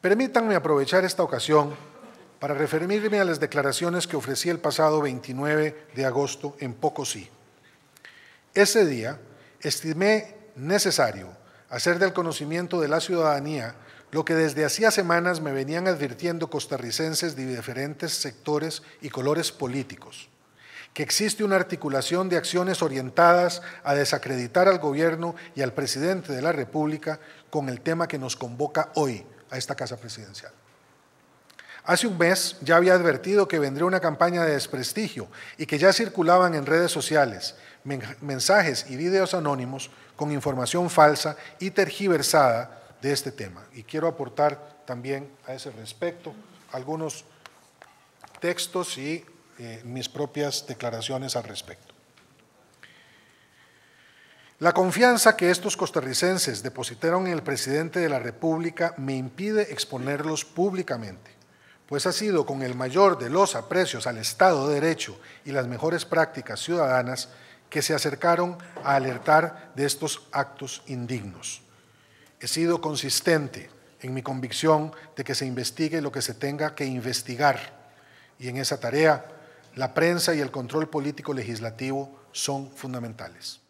Permítanme aprovechar esta ocasión para referirme a las declaraciones que ofrecí el pasado 29 de agosto en Pocosí. Ese día estimé necesario hacer del conocimiento de la ciudadanía lo que desde hacía semanas me venían advirtiendo costarricenses de diferentes sectores y colores políticos, que existe una articulación de acciones orientadas a desacreditar al gobierno y al presidente de la República con el tema que nos convoca hoy, a esta casa presidencial. Hace un mes ya había advertido que vendría una campaña de desprestigio y que ya circulaban en redes sociales mensajes y videos anónimos con información falsa y tergiversada de este tema. Y quiero aportar también a ese respecto algunos textos y eh, mis propias declaraciones al respecto. La confianza que estos costarricenses depositaron en el presidente de la República me impide exponerlos públicamente, pues ha sido con el mayor de los aprecios al Estado de Derecho y las mejores prácticas ciudadanas que se acercaron a alertar de estos actos indignos. He sido consistente en mi convicción de que se investigue lo que se tenga que investigar y en esa tarea la prensa y el control político legislativo son fundamentales.